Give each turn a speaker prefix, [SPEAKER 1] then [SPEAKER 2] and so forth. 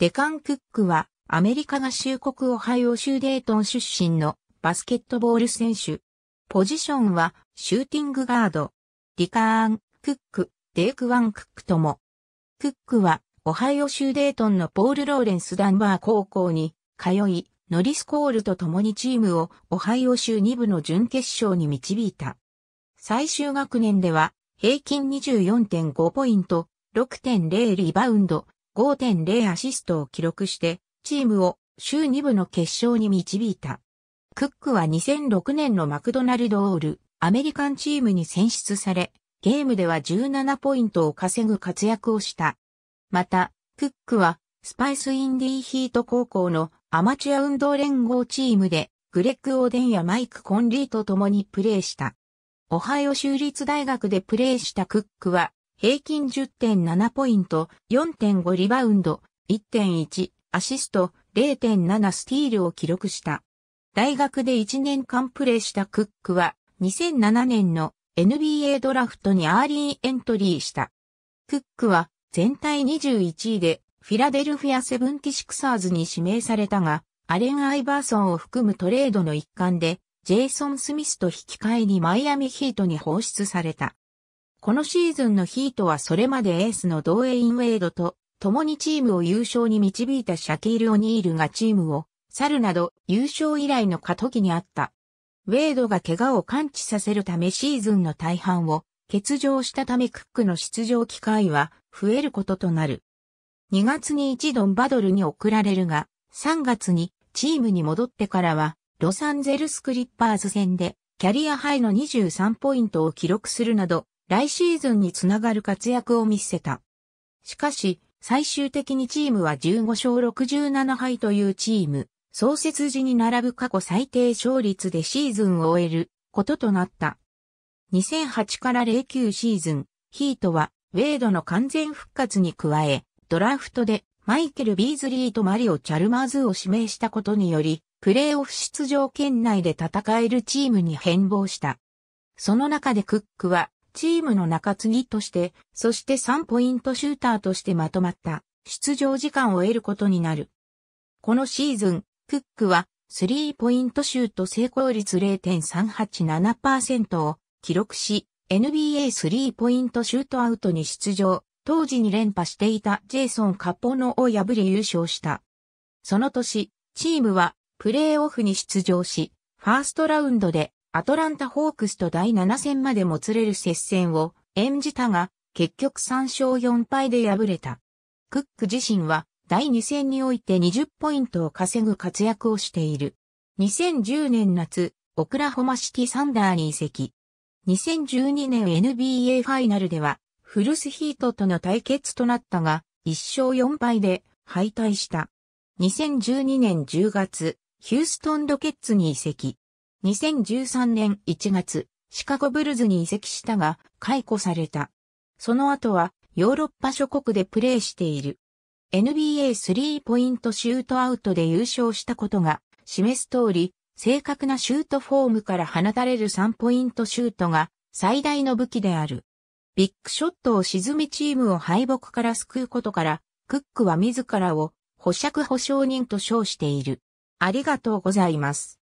[SPEAKER 1] デカン・クックは、アメリカ合衆国オハイオ州デートン出身のバスケットボール選手。ポジションは、シューティングガード。ディカーン・クック、デークワン・クックとも。クックは、オハイオ州デートンのポール・ローレンス・ダンバー高校に通い、ノリス・コールと共にチームをオハイオ州2部の準決勝に導いた。最終学年では平均24.5ポイント、6.0リバウンド、5.0アシストを記録して、チームを週2部の決勝に導いた。クックは2006年のマクドナルドオール、アメリカンチームに選出され、ゲームでは17ポイントを稼ぐ活躍をした。また、クックは、スパイスインディーヒート高校のアマチュア運動連合チームで、グレッグ・オーデンやマイク・コンリーと共にプレーした。オハイオ州立大学でプレーしたクックは、平均10.7ポイント、4.5リバウンド、1.1アシスト、0.7スティールを記録した。大学で1年間プレーしたクックは2007年の NBA ドラフトにアーリーエントリーした。クックは全体21位でフィラデルフィアセブンティシクサーズに指名されたが、アレン・アイバーソンを含むトレードの一環で、ジェイソン・スミスと引き換えにマイアミヒートに放出された。このシーズンのヒートはそれまでエースのドウェイン・ウェイドと共にチームを優勝に導いたシャキール・オニールがチームを去るなど優勝以来の過渡期にあった。ウェイドが怪我を感知させるためシーズンの大半を欠場したためクックの出場機会は増えることとなる。2月に一度バドルに送られるが、3月にチームに戻ってからは、ロサンゼルスクリッパーズ戦でキャリアハイの23ポイントを記録するなど、来シーズンにつながる活躍を見せた。しかし、最終的にチームは15勝67敗というチーム、創設時に並ぶ過去最低勝率でシーズンを終えることとなった。2008から09シーズン、ヒートはウェイドの完全復活に加え、ドラフトでマイケル・ビーズリーとマリオ・チャルマーズを指名したことにより、プレーオフ出場圏内で戦えるチームに変貌した。その中でクックはチームの中継ぎとして、そして3ポイントシューターとしてまとまった出場時間を得ることになる。このシーズン、クックはスリーポイントシュート成功率0.387%を記録し、NBA スリーポイントシュートアウトに出場、当時に連覇していたジェイソン・カポノを破り優勝した。その年、チームはプレーオフに出場し、ファーストラウンドでアトランタ・ホークスと第7戦までもつれる接戦を演じたが、結局3勝4敗で敗れた。クック自身は第2戦において20ポイントを稼ぐ活躍をしている。2010年夏、オクラホマシティサンダーに移籍。2012年 NBA ファイナルでは、フルスヒートとの対決となったが、1勝4敗で敗退した。2012年10月、ヒューストンロケッツに移籍。2013年1月、シカゴブルズに移籍したが、解雇された。その後は、ヨーロッパ諸国でプレーしている。NBA スリーポイントシュートアウトで優勝したことが示す通り、正確なシュートフォームから放たれる3ポイントシュートが最大の武器である。ビッグショットを沈めチームを敗北から救うことから、クックは自らを保釈保証人と称している。ありがとうございます。